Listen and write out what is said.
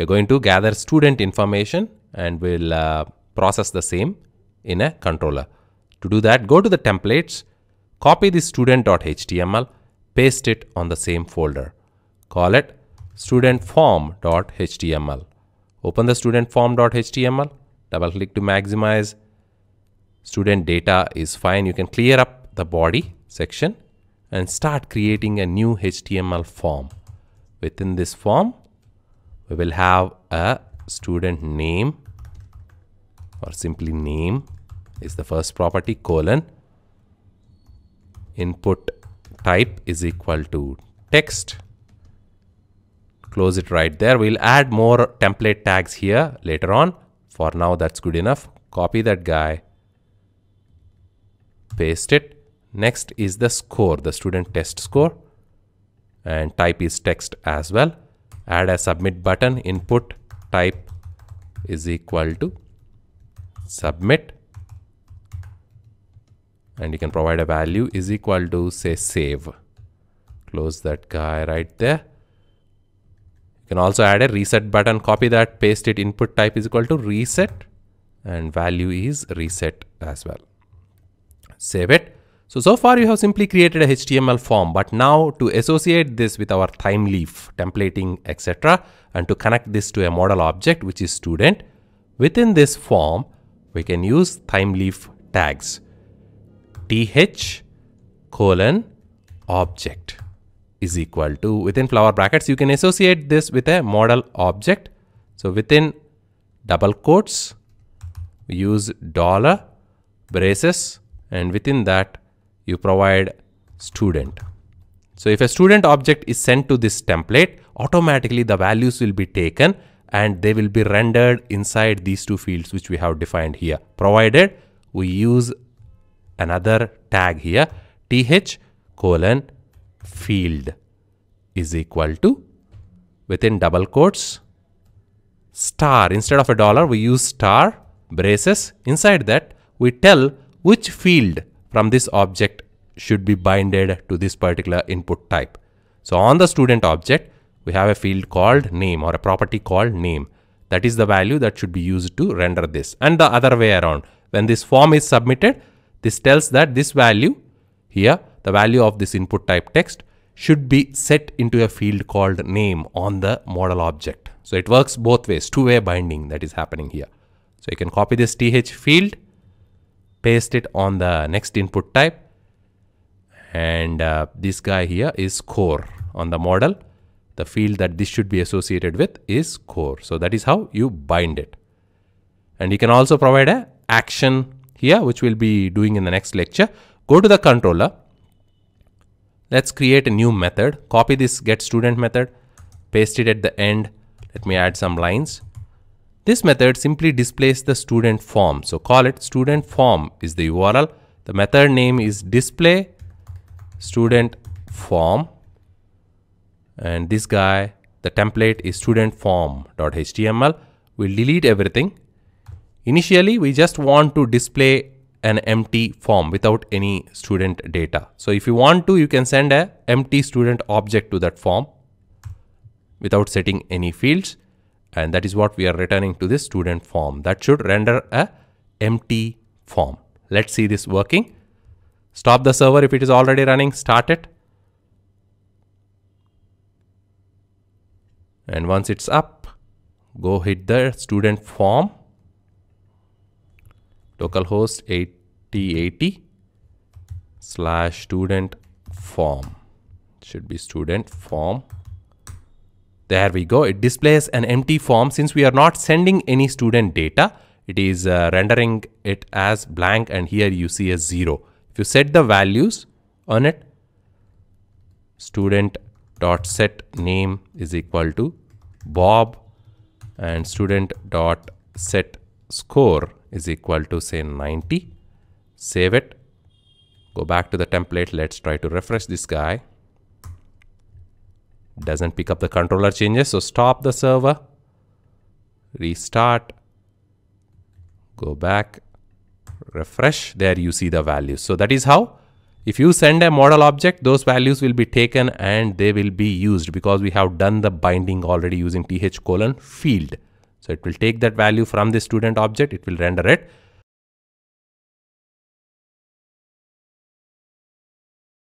We're going to gather student information and we'll uh, process the same in a controller. To do that, go to the templates, copy the student.html, paste it on the same folder. Call it student Open the student double click to maximize. Student data is fine. You can clear up the body section and start creating a new HTML form. Within this form, we will have a student name or simply name is the first property colon input type is equal to text close it right there we'll add more template tags here later on for now that's good enough copy that guy paste it next is the score the student test score and type is text as well add a submit button input type is equal to submit and you can provide a value is equal to say save close that guy right there you can also add a reset button copy that paste it input type is equal to reset and value is reset as well save it so, so far you have simply created a HTML form, but now to associate this with our time leaf, templating, etc. and to connect this to a model object, which is student, within this form, we can use time leaf tags. th colon object is equal to within flower brackets you can associate this with a model object so within double quotes use dollar braces and within that you provide student. So if a student object is sent to this template, automatically the values will be taken and they will be rendered inside these two fields which we have defined here, provided we use another tag here, th colon field is equal to within double quotes star instead of a dollar we use star braces inside that we tell which field from this object should be binded to this particular input type. So on the student object, we have a field called name or a property called name. That is the value that should be used to render this. And the other way around, when this form is submitted, this tells that this value here, the value of this input type text should be set into a field called name on the model object. So it works both ways, two-way binding that is happening here. So you can copy this th field paste it on the next input type and uh, this guy here is core on the model the field that this should be associated with is core so that is how you bind it and you can also provide a action here which we'll be doing in the next lecture go to the controller let's create a new method copy this get student method paste it at the end let me add some lines this method simply displays the student form. So call it student form is the URL. The method name is display student form. And this guy, the template is student form.html. We'll delete everything. Initially, we just want to display an empty form without any student data. So if you want to, you can send a empty student object to that form without setting any fields and that is what we are returning to this student form that should render a empty form let's see this working stop the server if it is already running start it and once it's up go hit the student form localhost 8080 slash student form should be student form there we go. It displays an empty form since we are not sending any student data. It is uh, rendering it as blank and here you see a zero. If you set the values on it, student dot set name is equal to Bob and student dot set score is equal to say 90. Save it. Go back to the template. Let's try to refresh this guy doesn't pick up the controller changes so stop the server restart go back refresh there you see the values so that is how if you send a model object those values will be taken and they will be used because we have done the binding already using th colon field so it will take that value from the student object it will render it